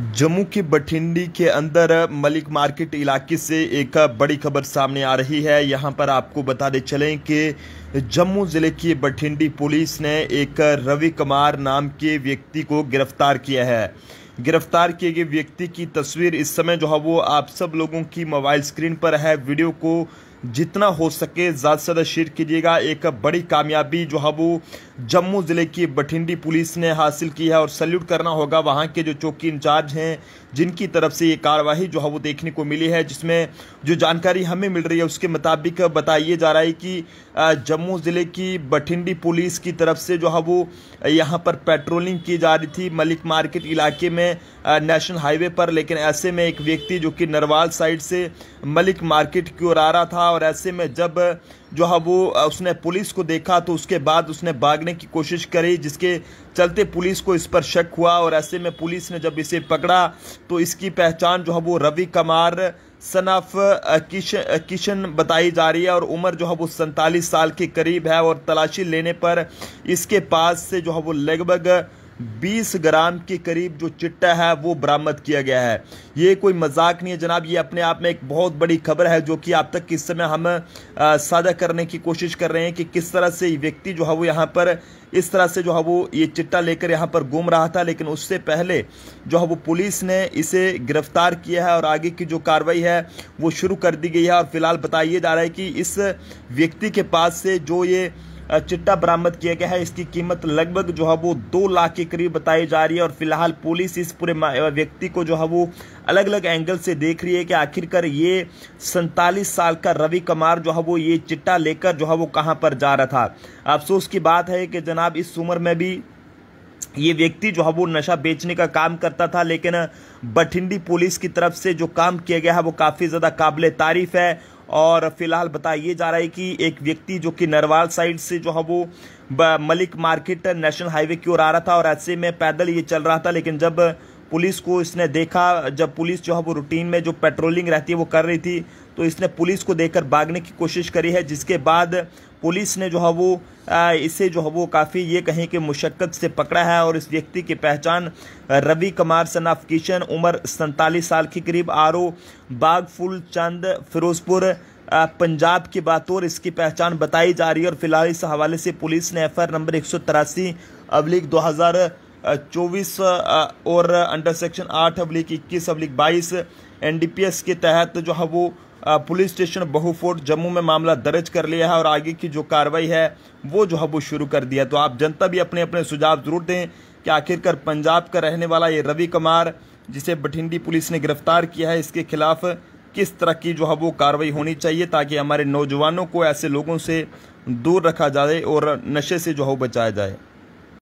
जम्मू के बठिंडी के अंदर मलिक मार्केट इलाके से एक बड़ी खबर सामने आ रही है यहां पर आपको बता दे चलें कि जम्मू ज़िले की बठिंडी पुलिस ने एक रवि कुमार नाम के व्यक्ति को गिरफ्तार किया है गिरफ्तार किए गए व्यक्ति की तस्वीर इस समय जो है वो आप सब लोगों की मोबाइल स्क्रीन पर है वीडियो को जितना हो सके ज़्यादा से ज़्यादा शेयर कीजिएगा एक बड़ी कामयाबी जो है वो जम्मू ज़िले की बठिंडी पुलिस ने हासिल की है और सल्यूट करना होगा वहाँ के जो चौकी इंचार्ज हैं जिनकी तरफ से ये कार्यवाही जो है वो देखने को मिली है जिसमें जो जानकारी हमें मिल रही है उसके मुताबिक बताइए जा रहा है कि जम्मू ज़िले की बठिंडी पुलिस की तरफ से जो है वो यहाँ पर पेट्रोलिंग की जा रही थी मलिक मार्केट इलाके में नेशनल हाईवे पर लेकिन ऐसे में एक व्यक्ति जो कि नरवाल साइड से मलिक मार्केट की ओर आ रहा था और ऐसे में जब जो है वो उसने पुलिस को देखा तो उसके बाद उसने भागने की कोशिश करी जिसके चलते पुलिस को इस पर शक हुआ और ऐसे में पुलिस ने जब इसे पकड़ा तो इसकी पहचान जो है वो रवि कुमार सनफ किशन किशन बताई जा रही है और उम्र जो है वो सैंतालीस साल के करीब है और तलाशी लेने पर इसके पास से जो है वो लगभग 20 ग्राम के करीब जो चिट्टा है वो बरामद किया गया है ये कोई मजाक नहीं है जनाब ये अपने आप में एक बहुत बड़ी खबर है जो कि आप तक इस समय हम साझा करने की कोशिश कर रहे हैं कि किस तरह से व्यक्ति जो है वो यहाँ पर इस तरह से जो है वो ये चिट्टा लेकर यहाँ पर घूम रहा था लेकिन उससे पहले जो है वो पुलिस ने इसे गिरफ्तार किया है और आगे की जो कार्रवाई है वो शुरू कर दी गई है और फिलहाल बताइए जा रहा है कि इस व्यक्ति के पास से जो ये चिट्टा बरामद किया गया है इसकी कीमत लगभग जो है वो दो लाख के करीब बताई जा रही है और फिलहाल पुलिस इस पूरे व्यक्ति को जो है वो अलग अलग एंगल से देख रही है कि आखिरकार ये सैतालीस साल का रवि कुमार जो है वो ये चिट्टा लेकर जो है वो कहाँ पर जा रहा था अफसोस की बात है कि जनाब इस उम्र में भी ये व्यक्ति जो है वो नशा बेचने का काम करता था लेकिन बठिंडी पुलिस की तरफ से जो काम किया गया है वो काफ़ी ज़्यादा काबिल तारीफ़ है और फिलहाल बताया ये जा रहा है कि एक व्यक्ति जो कि नरवाल साइड से जो है वो मलिक मार्केट नेशनल हाईवे की ओर आ रहा था और ऐसे में पैदल ये चल रहा था लेकिन जब पुलिस को इसने देखा जब पुलिस जो है वो रूटीन में जो पेट्रोलिंग रहती है वो कर रही थी तो इसने पुलिस को देखकर भागने की कोशिश करी है जिसके बाद पुलिस ने जो है वो इसे जो है वो काफ़ी ये कहें कि मुशक्क़त से पकड़ा है और इस व्यक्ति की पहचान रवि कुमार सनाफ किशन उम्र सैंतालीस साल के करीब आर ओ बागफुल चंद फिरोजपुर पंजाब की बात और इसकी पहचान बताई जा रही है और फिलहाल इस हवाले से पुलिस ने एफ नंबर एक सौ तिरासी अवलीग दो हज़ार चौबीस और अंडर सेक्शन आठ अब्लिक इक्कीस अब्लिक बाईस एन के तहत जो है वो पुलिस स्टेशन बहुफोर्ट जम्मू में मामला दर्ज कर लिया है और आगे की जो कार्रवाई है वो जो है वो शुरू कर दिया तो आप जनता भी अपने अपने सुझाव जरूर दें कि आखिरकार पंजाब का रहने वाला ये रवि कुमार जिसे बठिंडी पुलिस ने गिरफ्तार किया है इसके खिलाफ किस तरह की जो है वो कार्रवाई होनी चाहिए ताकि हमारे नौजवानों को ऐसे लोगों से दूर रखा जाए और नशे से जो है वो बचाया जाए